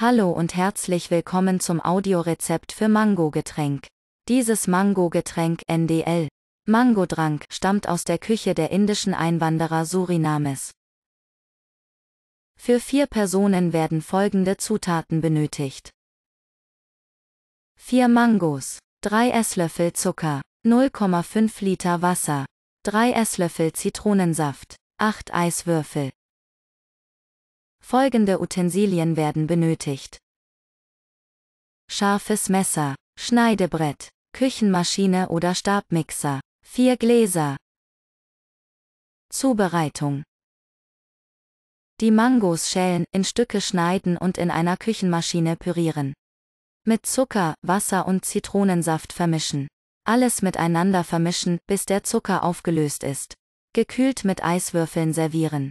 Hallo und herzlich willkommen zum Audiorezept für Mango-Getränk. Dieses Mango-Getränk NDL Mangodrank stammt aus der Küche der indischen Einwanderer Surinames. Für vier Personen werden folgende Zutaten benötigt. 4 Mangos, 3 Esslöffel Zucker, 0,5 Liter Wasser, 3 Esslöffel Zitronensaft, 8 Eiswürfel, Folgende Utensilien werden benötigt. Scharfes Messer, Schneidebrett, Küchenmaschine oder Stabmixer, vier Gläser. Zubereitung. Die Mangos schälen, in Stücke schneiden und in einer Küchenmaschine pürieren. Mit Zucker, Wasser und Zitronensaft vermischen. Alles miteinander vermischen, bis der Zucker aufgelöst ist. Gekühlt mit Eiswürfeln servieren.